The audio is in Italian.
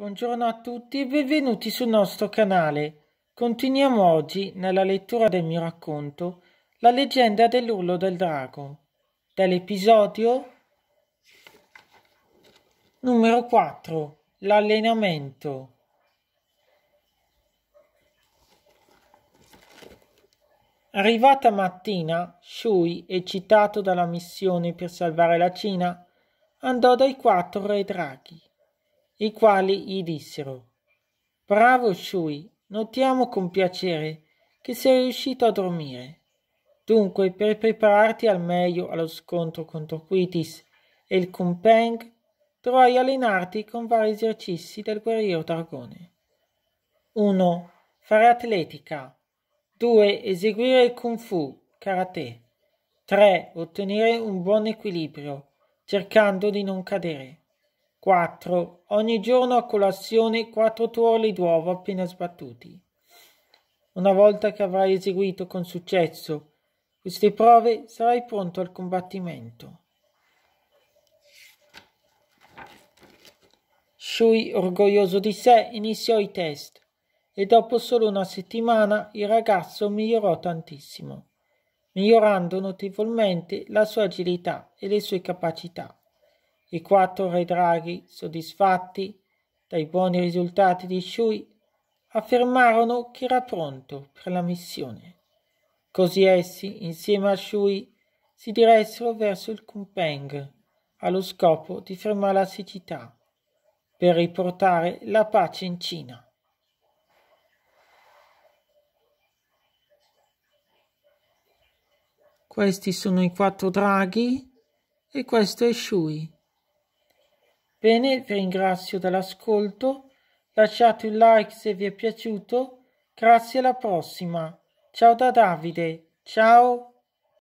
Buongiorno a tutti e benvenuti sul nostro canale. Continuiamo oggi, nella lettura del mio racconto, la leggenda dell'urlo del drago, dall'episodio numero 4, l'allenamento. Arrivata mattina, Shui, eccitato dalla missione per salvare la Cina, andò dai quattro re draghi i quali gli dissero Bravo Shui, notiamo con piacere che sei riuscito a dormire. Dunque, per prepararti al meglio allo scontro contro Quitis e il Compeng, dovrai allenarti con vari esercizi del guerriero dragone. 1. Fare atletica. 2. Eseguire il Kung Fu, Karate. 3. Ottenere un buon equilibrio, cercando di non cadere. 4. Ogni giorno a colazione 4 tuorli d'uovo appena sbattuti. Una volta che avrai eseguito con successo queste prove sarai pronto al combattimento. Shui, orgoglioso di sé, iniziò i test e dopo solo una settimana il ragazzo migliorò tantissimo, migliorando notevolmente la sua agilità e le sue capacità i quattro re draghi, soddisfatti dai buoni risultati di Shui, affermarono che era pronto per la missione. Così essi, insieme a Shui, si diressero verso il Kumpeng allo scopo di fermare la siccità per riportare la pace in Cina. Questi sono i quattro draghi e questo è Shui. Bene, vi ringrazio dell'ascolto, lasciate un like se vi è piaciuto, grazie alla prossima. Ciao da Davide, ciao!